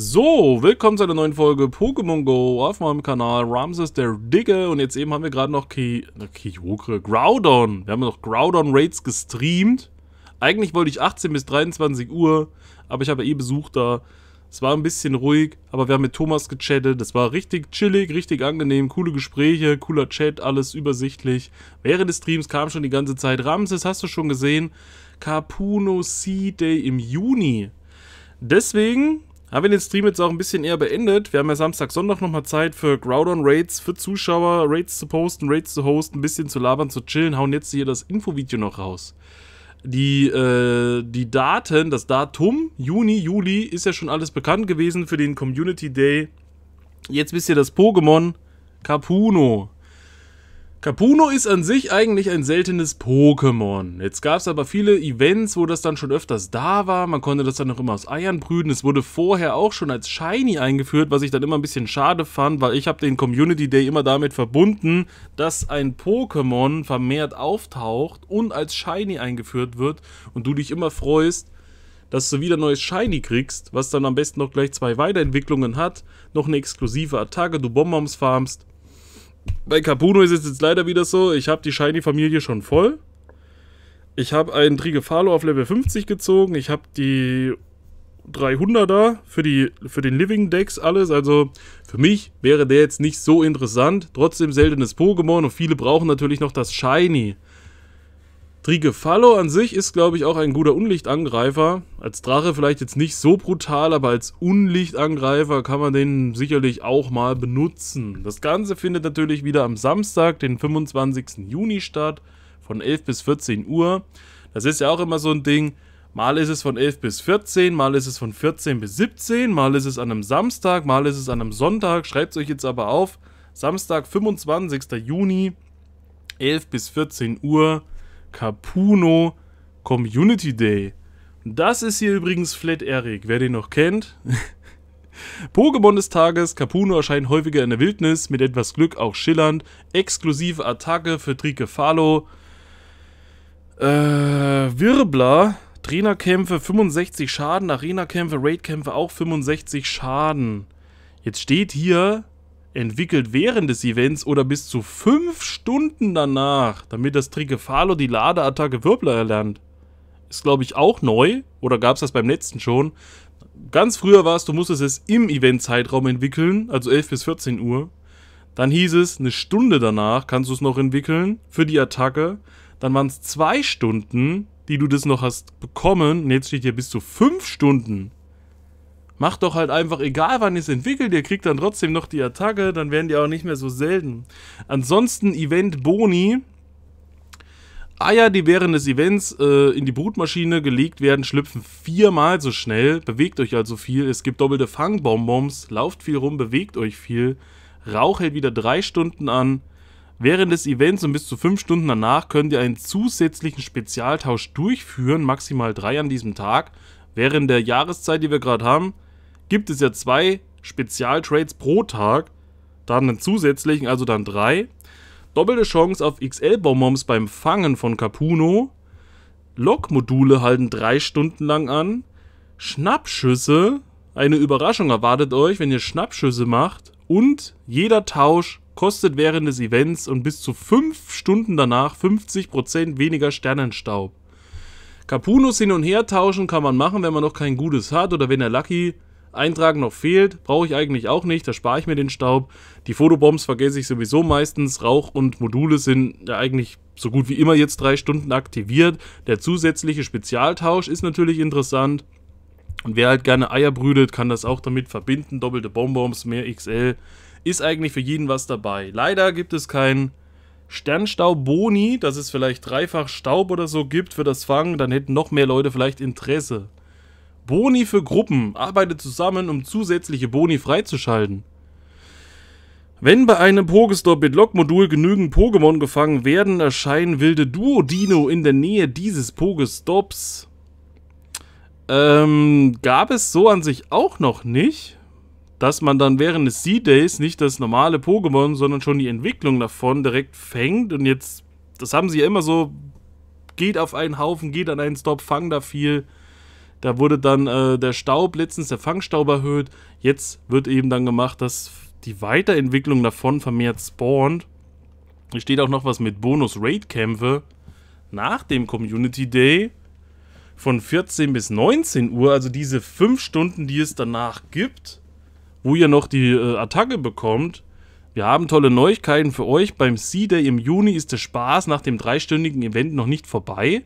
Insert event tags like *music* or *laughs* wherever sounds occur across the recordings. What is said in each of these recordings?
So, willkommen zu einer neuen Folge Pokémon Go auf meinem Kanal Ramses der Digge und jetzt eben haben wir gerade noch Ki Kyogre, Groudon. Wir haben noch Groudon Raids gestreamt. Eigentlich wollte ich 18 bis 23 Uhr, aber ich habe ja eh Besuch da. Es war ein bisschen ruhig, aber wir haben mit Thomas gechattet. Das war richtig chillig, richtig angenehm, coole Gespräche, cooler Chat, alles übersichtlich. Während des Streams kam schon die ganze Zeit Ramses, hast du schon gesehen? Carpuno Sea Day im Juni. Deswegen haben wir den Stream jetzt auch ein bisschen eher beendet. Wir haben ja Samstag, Sonntag nochmal Zeit für Groudon-Raids, für Zuschauer, Raids zu posten, Raids zu hosten, ein bisschen zu labern, zu chillen. Hauen jetzt hier das Infovideo noch raus. Die, äh, die Daten, das Datum, Juni, Juli, ist ja schon alles bekannt gewesen für den Community Day. Jetzt wisst ihr das Pokémon Capuno. Capuno ist an sich eigentlich ein seltenes Pokémon. Jetzt gab es aber viele Events, wo das dann schon öfters da war. Man konnte das dann auch immer aus Eiern brüten. Es wurde vorher auch schon als Shiny eingeführt, was ich dann immer ein bisschen schade fand, weil ich habe den Community Day immer damit verbunden, dass ein Pokémon vermehrt auftaucht und als Shiny eingeführt wird und du dich immer freust, dass du wieder neues Shiny kriegst, was dann am besten noch gleich zwei Weiterentwicklungen hat, noch eine exklusive Attacke, du Bonbons farmst bei Capuno ist es jetzt leider wieder so, ich habe die Shiny-Familie schon voll. Ich habe einen Trigefalo auf Level 50 gezogen. Ich habe die 300er für, die, für den Living Decks alles. Also für mich wäre der jetzt nicht so interessant. Trotzdem seltenes Pokémon und viele brauchen natürlich noch das Shiny. Trigefallo an sich ist, glaube ich, auch ein guter Unlichtangreifer. Als Drache vielleicht jetzt nicht so brutal, aber als Unlichtangreifer kann man den sicherlich auch mal benutzen. Das Ganze findet natürlich wieder am Samstag, den 25. Juni statt, von 11 bis 14 Uhr. Das ist ja auch immer so ein Ding, Mal ist es von 11 bis 14, mal ist es von 14 bis 17, mal ist es an einem Samstag, mal ist es an einem Sonntag. Schreibt es euch jetzt aber auf. Samstag, 25. Juni, 11 bis 14 Uhr. Capuno Community Day. Das ist hier übrigens Flat Eric, wer den noch kennt. *laughs* Pokémon des Tages, Capuno erscheint häufiger in der Wildnis, mit etwas Glück auch schillernd. Exklusive Attacke für Trikefalo. Äh, Wirbler, Trainerkämpfe 65 Schaden, Arenakämpfe, Raidkämpfe auch 65 Schaden. Jetzt steht hier, entwickelt während des Events oder bis zu 5 Stunden danach, damit das Trikephalo die Ladeattacke Wirbler erlernt. Ist, glaube ich, auch neu. Oder gab es das beim letzten schon? Ganz früher war es, du musstest es im Event-Zeitraum entwickeln, also 11 bis 14 Uhr. Dann hieß es, eine Stunde danach kannst du es noch entwickeln für die Attacke. Dann waren es zwei Stunden, die du das noch hast bekommen. Und jetzt steht hier bis zu fünf Stunden. Macht doch halt einfach, egal wann ihr es entwickelt, ihr kriegt dann trotzdem noch die Attacke, dann werden die auch nicht mehr so selten. Ansonsten Event Boni. Eier, die während des Events äh, in die Brutmaschine gelegt werden, schlüpfen viermal so schnell. Bewegt euch also viel. Es gibt doppelte Fangbonbons. Lauft viel rum, bewegt euch viel. Rauch hält wieder drei Stunden an. Während des Events und bis zu fünf Stunden danach könnt ihr einen zusätzlichen Spezialtausch durchführen, maximal drei an diesem Tag. Während der Jahreszeit, die wir gerade haben, gibt es ja zwei Spezialtrades pro Tag, dann einen zusätzlichen, also dann drei. Doppelte Chance auf xl bomboms beim Fangen von Capuno. Lokmodule halten drei Stunden lang an. Schnappschüsse. Eine Überraschung erwartet euch, wenn ihr Schnappschüsse macht. Und jeder Tausch kostet während des Events und bis zu fünf Stunden danach 50% weniger Sternenstaub. Capunos hin und her tauschen kann man machen, wenn man noch kein gutes hat oder wenn er Lucky Eintragen noch fehlt. Brauche ich eigentlich auch nicht, da spare ich mir den Staub. Die Fotobombs vergesse ich sowieso meistens. Rauch und Module sind ja eigentlich so gut wie immer jetzt drei Stunden aktiviert. Der zusätzliche Spezialtausch ist natürlich interessant. Und wer halt gerne Eier brütet, kann das auch damit verbinden. Doppelte Bonbons, mehr XL. Ist eigentlich für jeden was dabei. Leider gibt es keinen Sternstaubboni, dass es vielleicht dreifach Staub oder so gibt für das Fangen. Dann hätten noch mehr Leute vielleicht Interesse. Boni für Gruppen. Arbeitet zusammen, um zusätzliche Boni freizuschalten. Wenn bei einem Pokestop mit log genügend Pokémon gefangen werden, erscheinen wilde Duodino in der Nähe dieses Pokestops. Ähm, gab es so an sich auch noch nicht, dass man dann während des Sea-Days nicht das normale Pokémon, sondern schon die Entwicklung davon direkt fängt und jetzt, das haben sie ja immer so, geht auf einen Haufen, geht an einen Stop, fang da viel. Da wurde dann äh, der Staub letztens, der Fangstaub erhöht. Jetzt wird eben dann gemacht, dass die Weiterentwicklung davon vermehrt spawnt. Hier steht auch noch was mit Bonus-Raid-Kämpfe nach dem Community Day von 14 bis 19 Uhr, also diese 5 Stunden, die es danach gibt, wo ihr noch die äh, Attacke bekommt. Wir haben tolle Neuigkeiten für euch. Beim Sea Day im Juni ist der Spaß nach dem dreistündigen Event noch nicht vorbei.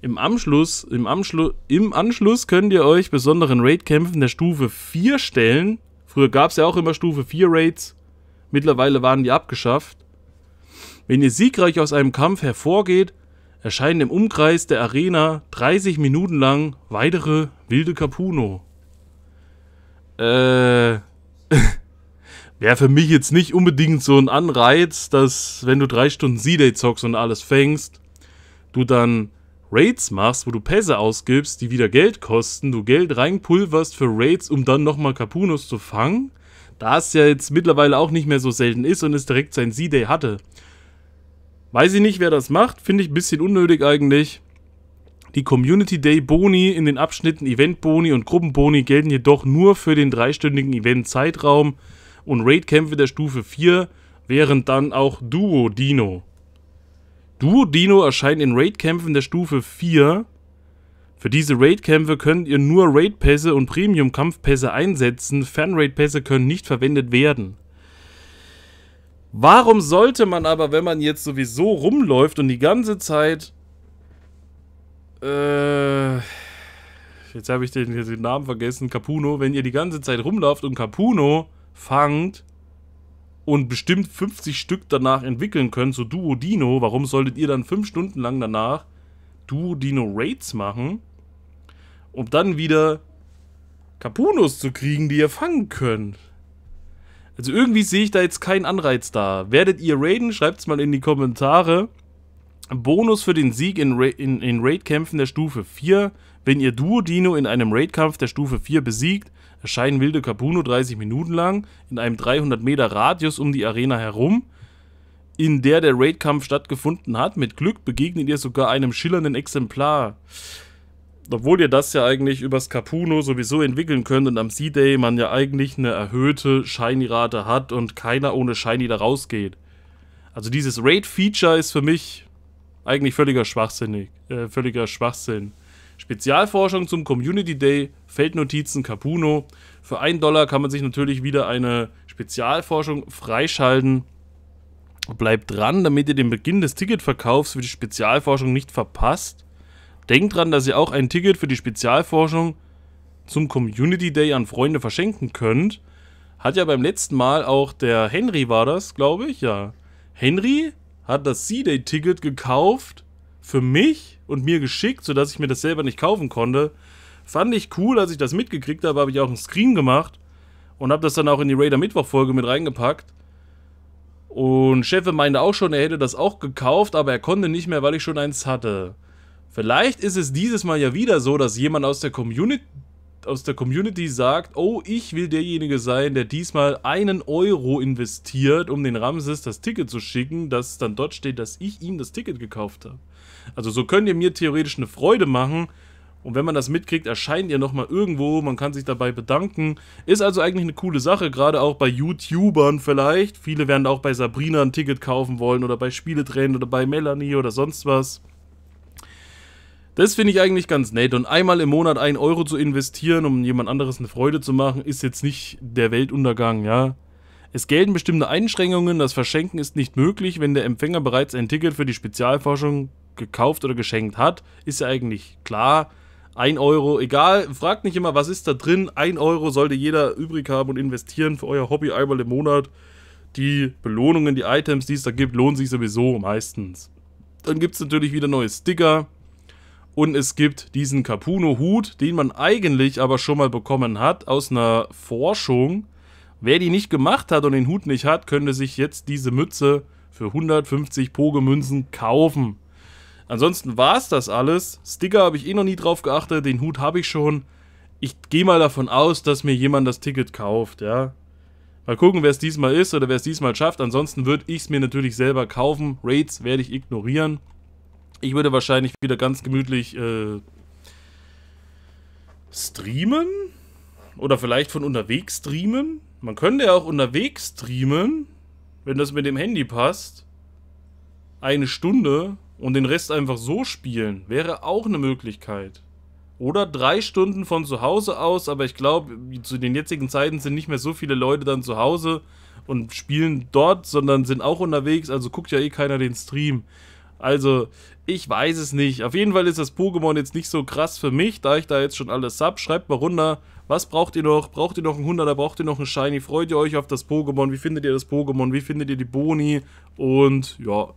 Im Anschluss, im, Anschlu im Anschluss könnt ihr euch besonderen Raid-Kämpfen der Stufe 4 stellen. Früher gab es ja auch immer Stufe 4 Raids. Mittlerweile waren die abgeschafft. Wenn ihr siegreich aus einem Kampf hervorgeht, erscheinen im Umkreis der Arena 30 Minuten lang weitere wilde Capuno. Äh. *laughs* Wäre für mich jetzt nicht unbedingt so ein Anreiz, dass wenn du drei Stunden Sea day zockst und alles fängst, du dann Raids machst, wo du Pässe ausgibst, die wieder Geld kosten, du Geld reinpulverst für Raids, um dann nochmal Kapunos zu fangen, da es ja jetzt mittlerweile auch nicht mehr so selten ist und es direkt sein Z-Day hatte. Weiß ich nicht, wer das macht, finde ich ein bisschen unnötig eigentlich. Die Community Day Boni in den Abschnitten Event Boni und Gruppenboni gelten jedoch nur für den dreistündigen Event Zeitraum und Raid-Kämpfe der Stufe 4 wären dann auch Duo Dino. Duo Dino erscheint in Raid-Kämpfen der Stufe 4. Für diese Raid-Kämpfe könnt ihr nur Raid-Pässe und Premium-Kampfpässe einsetzen. Fan-Raid-Pässe können nicht verwendet werden. Warum sollte man aber, wenn man jetzt sowieso rumläuft und die ganze Zeit... Äh, jetzt habe ich den, den Namen vergessen. Capuno. Wenn ihr die ganze Zeit rumläuft und Capuno fangt, und bestimmt 50 Stück danach entwickeln könnt, so Duodino, warum solltet ihr dann 5 Stunden lang danach Duodino Raids machen, um dann wieder Capunos zu kriegen, die ihr fangen könnt? Also irgendwie sehe ich da jetzt keinen Anreiz da. Werdet ihr raiden? Schreibt es mal in die Kommentare. Bonus für den Sieg in, Ra in, in Raid-Kämpfen der Stufe 4. Wenn ihr Duodino in einem Raid-Kampf der Stufe 4 besiegt, erscheinen wilde Capuno 30 Minuten lang in einem 300 Meter Radius um die Arena herum, in der der Raidkampf stattgefunden hat. Mit Glück begegnet ihr sogar einem schillernden Exemplar. Obwohl ihr das ja eigentlich übers Capuno sowieso entwickeln könnt und am Sea-Day man ja eigentlich eine erhöhte Shiny-Rate hat und keiner ohne Shiny da rausgeht. Also dieses Raid-Feature ist für mich eigentlich völliger Schwachsinnig, äh, völliger Schwachsinn. Spezialforschung zum Community Day, Feldnotizen Capuno. Für einen Dollar kann man sich natürlich wieder eine Spezialforschung freischalten. Bleibt dran, damit ihr den Beginn des Ticketverkaufs für die Spezialforschung nicht verpasst. Denkt dran, dass ihr auch ein Ticket für die Spezialforschung zum Community Day an Freunde verschenken könnt. Hat ja beim letzten Mal auch der Henry war das, glaube ich, ja. Henry hat das C-Day-Ticket gekauft für mich und mir geschickt, sodass ich mir das selber nicht kaufen konnte. Fand ich cool, als ich das mitgekriegt habe, habe ich auch einen Screen gemacht und habe das dann auch in die Raider Mittwoch-Folge mit reingepackt. Und Chefe meinte auch schon, er hätte das auch gekauft, aber er konnte nicht mehr, weil ich schon eins hatte. Vielleicht ist es dieses Mal ja wieder so, dass jemand aus der Community aus der Community sagt, oh, ich will derjenige sein, der diesmal einen Euro investiert, um den Ramses das Ticket zu schicken, dass dann dort steht, dass ich ihm das Ticket gekauft habe. Also so könnt ihr mir theoretisch eine Freude machen. Und wenn man das mitkriegt, erscheint ihr nochmal irgendwo, man kann sich dabei bedanken. Ist also eigentlich eine coole Sache, gerade auch bei YouTubern vielleicht. Viele werden auch bei Sabrina ein Ticket kaufen wollen oder bei Spieletränen oder bei Melanie oder sonst was. Das finde ich eigentlich ganz nett. Und einmal im Monat einen Euro zu investieren, um jemand anderes eine Freude zu machen, ist jetzt nicht der Weltuntergang, ja. Es gelten bestimmte Einschränkungen, das Verschenken ist nicht möglich, wenn der Empfänger bereits ein Ticket für die Spezialforschung gekauft oder geschenkt hat, ist ja eigentlich klar. 1 Euro, egal, fragt nicht immer, was ist da drin. 1 Euro sollte jeder übrig haben und investieren für euer Hobby einmal im Monat. Die Belohnungen, die Items, die es da gibt, lohnen sich sowieso meistens. Dann gibt es natürlich wieder neue Sticker. Und es gibt diesen Capuno-Hut, den man eigentlich aber schon mal bekommen hat aus einer Forschung. Wer die nicht gemacht hat und den Hut nicht hat, könnte sich jetzt diese Mütze für 150 Pogemünzen kaufen. Ansonsten war es das alles. Sticker habe ich eh noch nie drauf geachtet, den Hut habe ich schon. Ich gehe mal davon aus, dass mir jemand das Ticket kauft, ja. Mal gucken, wer es diesmal ist oder wer es diesmal schafft. Ansonsten würde ich es mir natürlich selber kaufen. Raids werde ich ignorieren. Ich würde wahrscheinlich wieder ganz gemütlich äh, streamen. Oder vielleicht von unterwegs streamen. Man könnte ja auch unterwegs streamen, wenn das mit dem Handy passt. Eine Stunde und den Rest einfach so spielen, wäre auch eine Möglichkeit. Oder drei Stunden von zu Hause aus, aber ich glaube, zu den jetzigen Zeiten sind nicht mehr so viele Leute dann zu Hause und spielen dort, sondern sind auch unterwegs, also guckt ja eh keiner den Stream. Also, ich weiß es nicht. Auf jeden Fall ist das Pokémon jetzt nicht so krass für mich, da ich da jetzt schon alles hab. Schreibt mal runter, was braucht ihr noch? Braucht ihr noch einen 100er? Braucht ihr noch einen Shiny? Freut ihr euch auf das Pokémon? Wie findet ihr das Pokémon? Wie findet ihr die Boni? Und ja,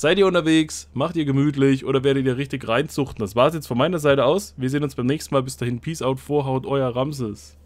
Seid ihr unterwegs, macht ihr gemütlich oder werdet ihr richtig reinzuchten. Das war es jetzt von meiner Seite aus. Wir sehen uns beim nächsten Mal. Bis dahin, Peace out, Vorhaut, euer Ramses.